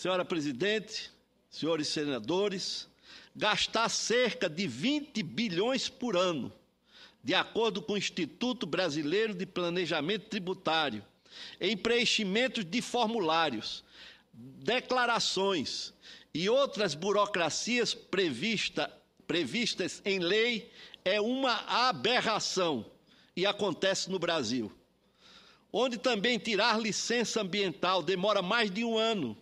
senhora presidente, senhores senadores, gastar cerca de 20 bilhões por ano, de acordo com o Instituto Brasileiro de Planejamento Tributário, em preenchimentos de formulários, declarações e outras burocracias prevista, previstas em lei é uma aberração e acontece no Brasil. Onde também tirar licença ambiental demora mais de um ano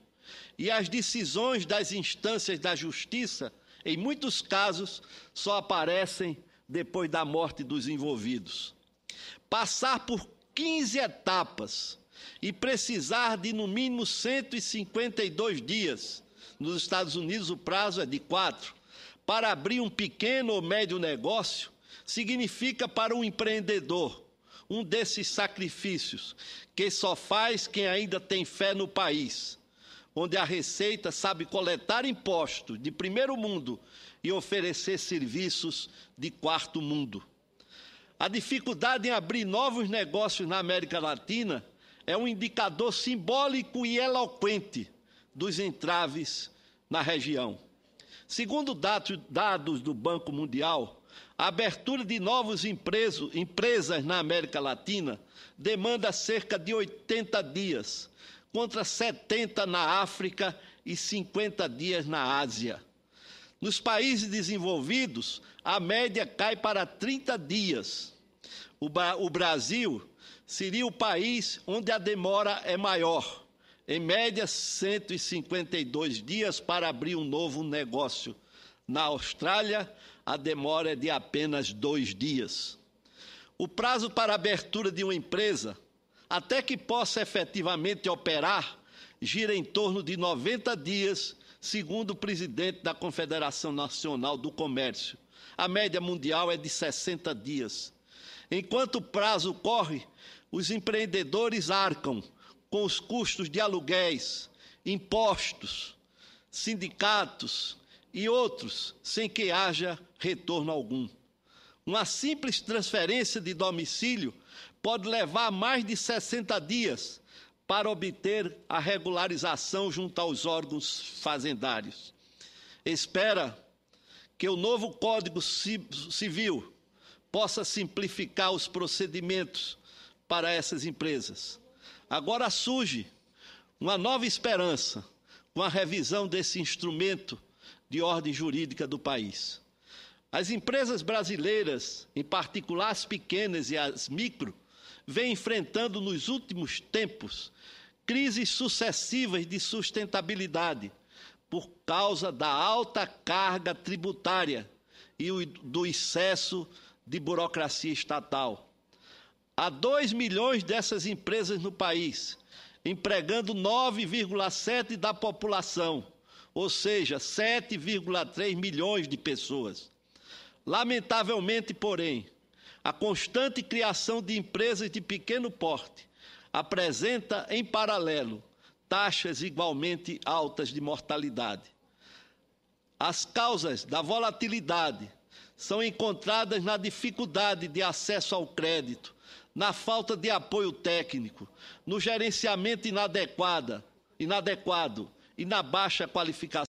e as decisões das instâncias da justiça, em muitos casos, só aparecem depois da morte dos envolvidos. Passar por 15 etapas e precisar de no mínimo 152 dias. Nos Estados Unidos o prazo é de quatro. Para abrir um pequeno ou médio negócio, significa para um empreendedor um desses sacrifícios que só faz quem ainda tem fé no país onde a Receita sabe coletar impostos de primeiro mundo e oferecer serviços de quarto mundo. A dificuldade em abrir novos negócios na América Latina é um indicador simbólico e eloquente dos entraves na região. Segundo dados do Banco Mundial, a abertura de novas empresas na América Latina demanda cerca de 80 dias, contra 70 na África e 50 dias na Ásia. Nos países desenvolvidos, a média cai para 30 dias. O, o Brasil seria o país onde a demora é maior, em média 152 dias para abrir um novo negócio. Na Austrália, a demora é de apenas dois dias. O prazo para abertura de uma empresa até que possa efetivamente operar, gira em torno de 90 dias, segundo o presidente da Confederação Nacional do Comércio. A média mundial é de 60 dias. Enquanto o prazo corre, os empreendedores arcam com os custos de aluguéis, impostos, sindicatos e outros, sem que haja retorno algum. Uma simples transferência de domicílio pode levar mais de 60 dias para obter a regularização junto aos órgãos fazendários. Espera que o novo Código Civil possa simplificar os procedimentos para essas empresas. Agora surge uma nova esperança com a revisão desse instrumento de ordem jurídica do país. As empresas brasileiras, em particular as pequenas e as micro, vêm enfrentando nos últimos tempos crises sucessivas de sustentabilidade por causa da alta carga tributária e do excesso de burocracia estatal. Há 2 milhões dessas empresas no país, empregando 9,7% da população, ou seja, 7,3 milhões de pessoas. Lamentavelmente, porém, a constante criação de empresas de pequeno porte apresenta, em paralelo, taxas igualmente altas de mortalidade. As causas da volatilidade são encontradas na dificuldade de acesso ao crédito, na falta de apoio técnico, no gerenciamento inadequado e na baixa qualificação.